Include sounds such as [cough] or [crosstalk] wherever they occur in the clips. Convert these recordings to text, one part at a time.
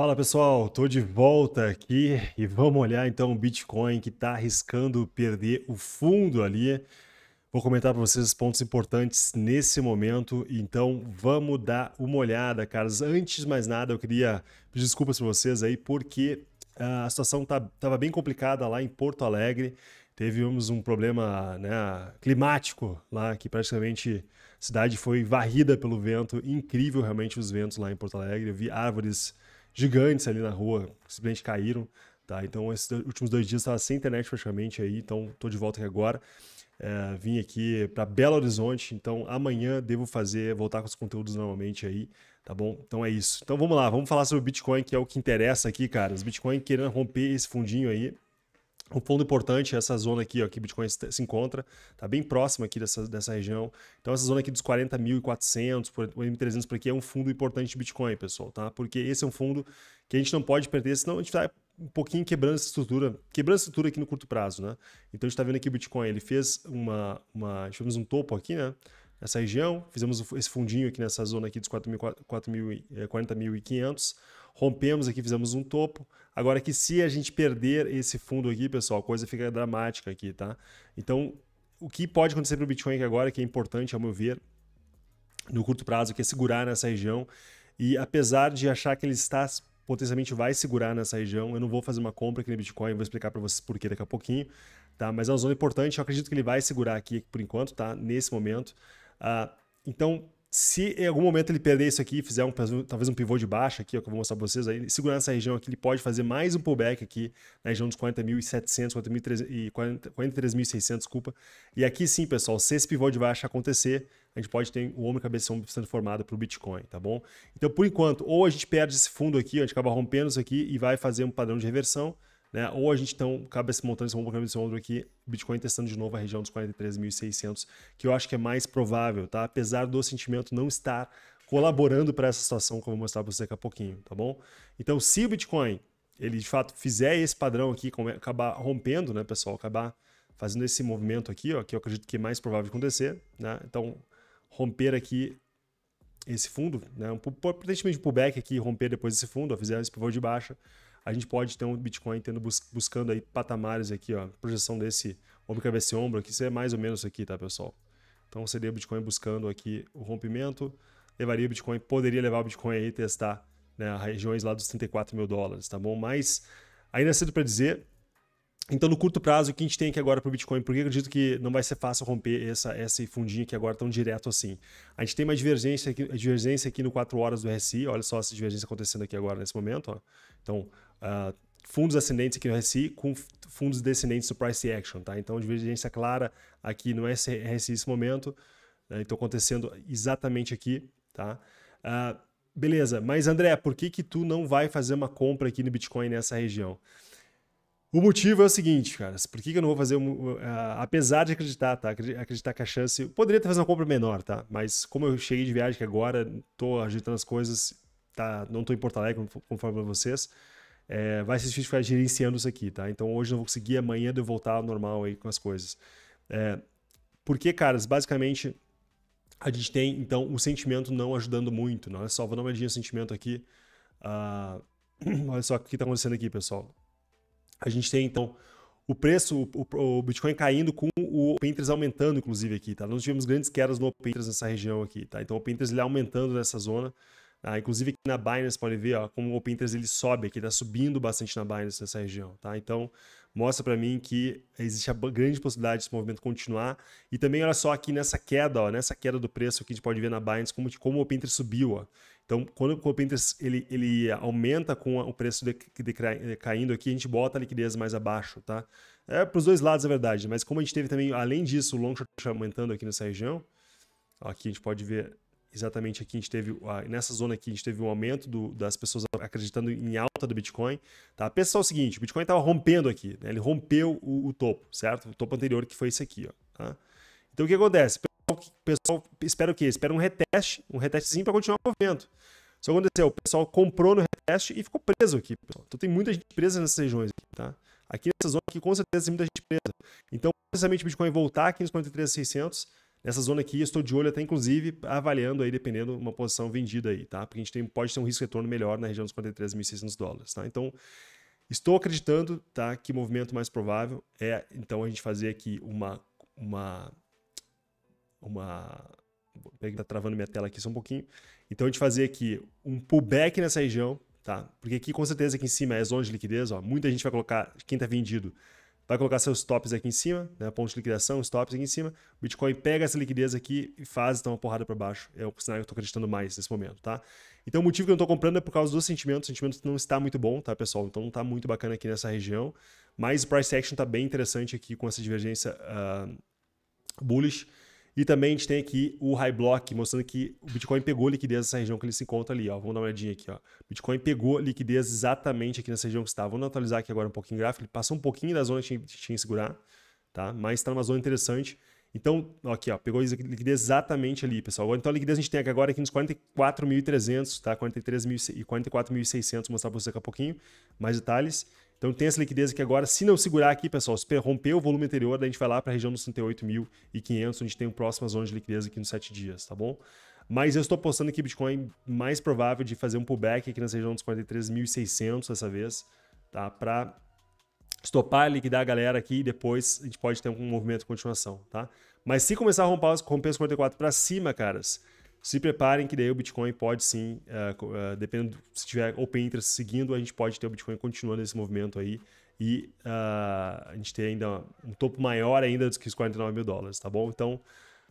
Fala pessoal, tô de volta aqui e vamos olhar então o Bitcoin que está arriscando perder o fundo ali. Vou comentar para vocês os pontos importantes nesse momento, então vamos dar uma olhada, caras. Antes de mais nada, eu queria pedir desculpas para vocês aí porque ah, a situação tá, tava bem complicada lá em Porto Alegre. Tivemos um problema né, climático lá que praticamente a cidade foi varrida pelo vento. Incrível realmente os ventos lá em Porto Alegre. Eu vi árvores gigantes ali na rua, simplesmente caíram. Tá? Então, esses últimos dois dias estava sem internet praticamente aí, então estou de volta aqui agora. É, vim aqui para Belo Horizonte, então amanhã devo fazer, voltar com os conteúdos normalmente aí, tá bom? Então é isso. Então vamos lá, vamos falar sobre o Bitcoin, que é o que interessa aqui, cara. Os Bitcoin querendo romper esse fundinho aí, um fundo importante é essa zona aqui, ó, que Bitcoin se encontra, tá bem próximo aqui dessa, dessa região. Então, essa zona aqui dos 40.400, por M300 por aqui, é um fundo importante de Bitcoin, pessoal, tá? Porque esse é um fundo que a gente não pode perder, senão a gente vai tá um pouquinho quebrando essa estrutura, quebrando essa estrutura aqui no curto prazo, né? Então, a gente está vendo aqui o Bitcoin, ele fez uma, uma tivemos um topo aqui, né? Nessa região, fizemos esse fundinho aqui nessa zona aqui dos 40.500, rompemos aqui, fizemos um topo. Agora que se a gente perder esse fundo aqui, pessoal, a coisa fica dramática aqui, tá? Então, o que pode acontecer para o Bitcoin aqui agora, que é importante, ao meu ver, no curto prazo, que é segurar nessa região. E apesar de achar que ele está potencialmente vai segurar nessa região, eu não vou fazer uma compra aqui no Bitcoin, vou explicar para vocês por que daqui a pouquinho, tá? Mas é uma zona importante, eu acredito que ele vai segurar aqui por enquanto, tá? Nesse momento. Uh, então, se em algum momento ele perder isso aqui e fizer um, talvez um pivô de baixa aqui, ó, que eu vou mostrar para vocês, aí, segurar essa região aqui, ele pode fazer mais um pullback aqui na região dos 40.700, 43.600, desculpa. E aqui sim, pessoal, se esse pivô de baixa acontecer, a gente pode ter o homem cabeção sendo formado para o Bitcoin, tá bom? Então, por enquanto, ou a gente perde esse fundo aqui, a gente acaba rompendo isso aqui e vai fazer um padrão de reversão, né? Ou a gente então acaba se montando esse bom caminho de ombro aqui, Bitcoin testando de novo a região dos 43.600, que eu acho que é mais provável, tá? Apesar do sentimento não estar colaborando para essa situação que eu vou mostrar para você daqui a pouquinho, tá bom? Então, se o Bitcoin ele de fato fizer esse padrão aqui, acabar rompendo, né, pessoal, acabar fazendo esse movimento aqui, ó, que eu acredito que é mais provável acontecer, né? Então, romper aqui esse fundo, né? Um, um pullback aqui, romper depois desse fundo, ó, fizer esse pivô de baixa, a gente pode ter um Bitcoin tendo, buscando aí patamares aqui, ó, projeção desse ombro, cabeça e ombro, que isso é mais ou menos aqui, tá, pessoal? Então seria o Bitcoin buscando aqui o rompimento, levaria o Bitcoin, poderia levar o Bitcoin aí testar né, regiões lá dos 34 mil dólares, tá bom? Mas ainda é cedo para dizer. Então, no curto prazo, o que a gente tem aqui agora para o Bitcoin? Porque acredito que não vai ser fácil romper essa, esse fundinho aqui agora tão direto assim. A gente tem uma divergência aqui, divergência aqui no 4 horas do RSI. Olha só essa divergência acontecendo aqui agora nesse momento. Ó. Então, ah, fundos ascendentes aqui no RSI com fundos descendentes do price action, tá? Então, divergência clara aqui no RSI nesse momento, né? então acontecendo exatamente aqui, tá? Uh, beleza, mas André, por que que tu não vai fazer uma compra aqui no Bitcoin nessa região? O motivo é o seguinte, cara, por que, que eu não vou fazer, uh, apesar de acreditar, tá, acreditar que a chance, poderia ter feito uma compra menor, tá, mas como eu cheguei de viagem que agora, tô ajeitando as coisas, tá, não tô em Porto Alegre, conforme vocês, é, vai ser difícil ficar gerenciando isso aqui, tá? Então hoje não vou conseguir, amanhã eu voltar ao normal aí com as coisas. É, porque, caras, basicamente a gente tem então o um sentimento não ajudando muito, não é só, vou dar uma olhadinha no sentimento aqui. Uh, [clears throat] olha só o que está acontecendo aqui, pessoal. A gente tem então o preço, o, o, Bitcoin caindo com o Open aumentando, inclusive aqui, tá? Nós tivemos grandes quedas no Open nessa região aqui, tá? Então o Open ele é aumentando nessa zona. Ah, inclusive aqui na Binance pode ver ó, como o Pinterest ele sobe, que está subindo bastante na Binance nessa região. Tá? Então mostra para mim que existe a grande possibilidade desse movimento continuar. E também olha só aqui nessa queda, ó, nessa queda do preço que a gente pode ver na Binance como, como o Pinterest subiu. Ó. Então quando o Pinterest ele, ele aumenta com o preço de, de, de, eh, caindo aqui, a gente bota a liquidez mais abaixo. Tá? É para os dois lados, é verdade. Mas como a gente teve também, além disso, o long short aumentando aqui nessa região, ó, aqui a gente pode ver exatamente aqui a gente teve, nessa zona aqui a gente teve um aumento do, das pessoas acreditando em alta do Bitcoin, tá? Pensa só o seguinte, o Bitcoin estava rompendo aqui, né? ele rompeu o, o, topo, certo? O topo anterior que foi esse aqui, ó, tá? Então o que acontece? O pessoal, o pessoal espera o quê? Espera um reteste, um retestezinho para continuar o movimento. Isso aconteceu, o pessoal comprou no reteste e ficou preso aqui, pessoal. Então tem muita gente presa nessas regiões aqui, tá? Aqui nessa zona aqui com certeza tem muita gente presa. Então, precisamente o Bitcoin voltar aqui nos 43.600 Nessa zona aqui, estou de olho até inclusive avaliando aí, dependendo uma posição vendida aí, tá? Porque a gente tem, pode ter um risco retorno melhor na região dos 43.600 dólares, tá? Então, estou acreditando, tá? Que o movimento mais provável é, então, a gente fazer aqui uma... uma uma tá travando minha tela aqui só um pouquinho. Então a gente fazer aqui um pullback nessa região, tá? Porque aqui com certeza aqui em cima é zona de liquidez, ó. Muita gente vai colocar quem tá vendido vai colocar seus stops aqui em cima, né? Ponto de liquidação, stops aqui em cima. O Bitcoin pega essa liquidez aqui e faz então uma porrada para baixo. É o cenário que eu estou acreditando mais nesse momento, tá? Então o motivo que eu não estou comprando é por causa do sentimento. O sentimento não está muito bom, tá, pessoal? Então não está muito bacana aqui nessa região. Mas o price action está bem interessante aqui com essa divergência uh, bullish. E também a gente tem aqui o high block, mostrando que o Bitcoin pegou liquidez nessa região que ele se encontra ali. Ó. Vamos dar uma olhadinha aqui. Ó. Bitcoin pegou liquidez exatamente aqui nessa região que estava. Vamos atualizar aqui agora um pouquinho o gráfico. Ele passou um pouquinho da zona que tinha, tinha que segurar, tá? mas está numa zona interessante. Então, ó, aqui, ó, pegou liquidez exatamente ali, pessoal. Então, a liquidez a gente tem aqui agora aqui nos 44.300, tá? 43.000 e 44.600, vou mostrar para você daqui a pouquinho mais detalhes. Então tem essa liquidez aqui agora. Se não segurar aqui, pessoal, se romper o volume anterior, daí a gente vai lá para a região dos 38.500, onde tem a próxima zona de liquidez aqui nos 7 dias, tá bom? Mas eu estou apostando que Bitcoin mais provável de fazer um pullback aqui na região dos 43.600 dessa vez, tá? Para estopar, liquidar a galera aqui e depois a gente pode ter um movimento de continuação, tá? Mas se começar a romper, romper os 44 para cima, caras, se preparem que daí o Bitcoin pode sim, uh, uh, dependendo se tiver open interest seguindo, a gente pode ter o Bitcoin continuando esse movimento aí e uh, a gente ter ainda um topo maior ainda do que os 49 mil dólares, tá bom? Então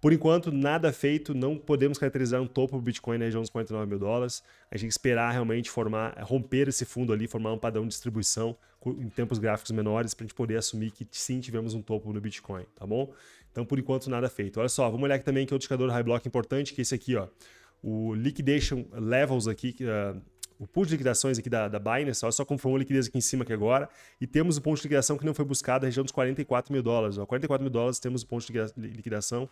por enquanto, nada feito, não podemos caracterizar um topo do Bitcoin na região dos 49 mil dólares. A gente tem que esperar realmente formar, eh, romper esse fundo ali, formar um padrão de distribuição em tempos gráficos menores para a gente poder assumir que sim tivemos um topo no Bitcoin, tá bom? Então, por enquanto, nada feito. Olha só, vamos olhar aqui também que é outro indicador high block importante, que é esse aqui, ó. O liquidation levels aqui, uh, o pool de liquidações aqui da, da Binance, olha só como foi uma liquidez aqui em cima aqui agora, e temos o ponto de liquidação que não foi buscado, na região dos 44 mil dólares. Ó, 44 mil dólares temos o ponto de liquidação.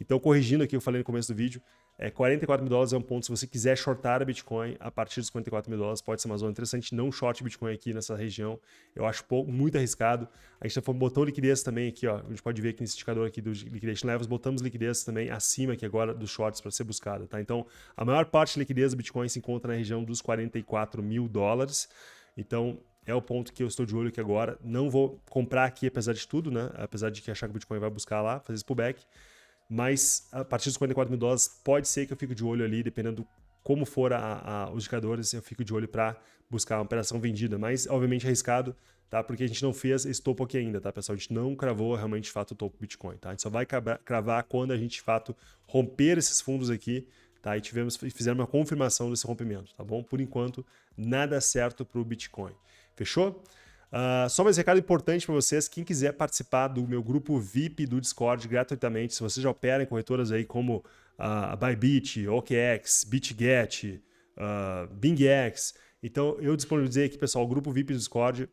Então, corrigindo aqui, eu falei no começo do vídeo, é, 44 mil dólares é um ponto, se você quiser shortar a Bitcoin, a partir dos 44 mil dólares pode ser uma zona interessante, não short Bitcoin aqui nessa região, eu acho pouco, muito arriscado. A gente já tá botou liquidez também aqui, ó, a gente pode ver aqui nesse indicador aqui do liquidez levels, botamos liquidez também acima aqui agora dos shorts para ser buscada, tá? Então, a maior parte da liquidez do Bitcoin se encontra na região dos 44 mil dólares, então é o ponto que eu estou de olho aqui agora, não vou comprar aqui apesar de tudo, né? Apesar de que achar que o Bitcoin vai buscar lá, fazer esse pullback, mas a partir dos 44 mil dólares pode ser que eu fique de olho ali, dependendo como for a, a, os indicadores, eu fico de olho para buscar uma operação vendida, mas obviamente arriscado, tá? Porque a gente não fez esse topo aqui ainda, tá, pessoal? A gente não cravou realmente de fato o topo Bitcoin, tá? A gente só vai cravar quando a gente de fato romper esses fundos aqui, tá? E tivemos e fizemos uma confirmação desse rompimento, tá bom? Por enquanto, nada certo para o Bitcoin. Fechou? Uh, só mais recado importante para vocês, quem quiser participar do meu grupo VIP do Discord gratuitamente, se vocês já operam em corretoras aí como ah, a uh, Bybit, OKX, BitGet, uh, BingX, então eu disponibilizei aqui, pessoal, o grupo VIP do Discord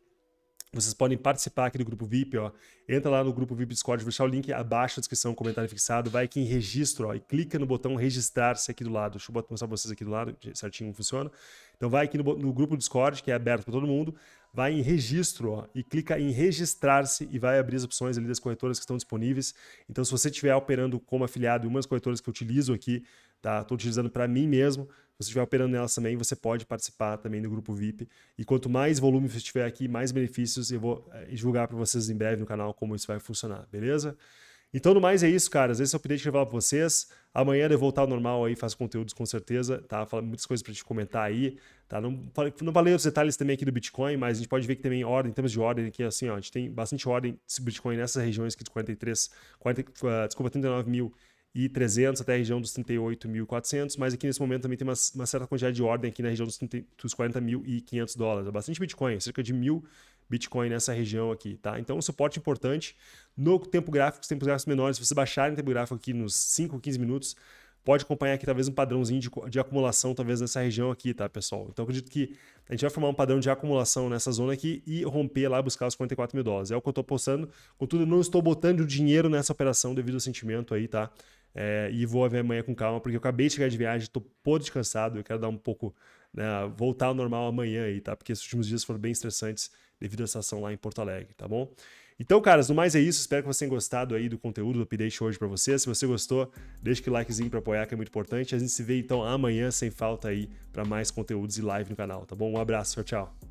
vocês podem participar aqui do grupo VIP, ó. Entra lá no grupo VIP Discord, vou deixar o link abaixo na descrição, comentário fixado. Vai aqui em registro, ó, e clica no botão registrar-se aqui do lado. Deixa eu mostrar para vocês aqui do lado, certinho como funciona. Então vai aqui no, no grupo Discord, que é aberto para todo mundo. Vai em registro, ó, e clica em registrar-se e vai abrir as opções ali das corretoras que estão disponíveis. Então se você estiver operando como afiliado em uma das corretoras que eu utilizo aqui, tá? Estou utilizando para mim mesmo, você estiver operando nelas também, você pode participar também do grupo VIP. E quanto mais volume você tiver aqui, mais benefícios eu vou eh, divulgar para vocês em breve no canal como isso vai funcionar, beleza? Então, no mais é isso, caras. Esse é o update que eu vou para vocês. Amanhã eu voltar ao normal aí, faço conteúdos com certeza, tá? fala muitas coisas para te comentar aí, tá? Não, não falei os detalhes também aqui do Bitcoin, mas a gente pode ver que também ordem, em termos de ordem aqui, assim, ó, a gente tem bastante ordem de Bitcoin nessas regiões aqui de 43, 40, uh, desculpa, 39 mil e 300 até a região dos 38.400, mas aqui nesse momento também tem uma, uma, certa quantidade de ordem aqui na região dos, dos 40.500 dólares. É bastante Bitcoin, é cerca de mil Bitcoin nessa região aqui, tá? Então, um suporte importante no tempo gráfico, os tempos gráficos menores, se você baixar em tempo gráfico aqui nos 5, 15 minutos, pode acompanhar aqui talvez um padrãozinho de, de, acumulação, talvez nessa região aqui, tá, pessoal? Então acredito que a gente vai formar um padrão de acumulação nessa zona aqui e romper lá buscar os 44 mil dólares. É o que eu estou postando. Contudo, eu não estou botando dinheiro nessa operação devido ao sentimento aí, tá? É, e vou ver amanhã com calma, porque eu acabei de chegar de viagem, estou pouco descansado, eu quero dar um pouco, né, voltar ao normal amanhã aí, tá? Porque esses últimos dias foram bem estressantes devido à estação lá em Porto Alegre, tá bom? Então, caras, no mais é isso. Espero que vocês tenham gostado aí do conteúdo do update hoje para vocês. Se você gostou, deixa aquele likezinho para apoiar, que é muito importante. A gente se vê então amanhã, sem falta aí, para mais conteúdos e live no canal, tá bom? Um abraço, tchau, tchau.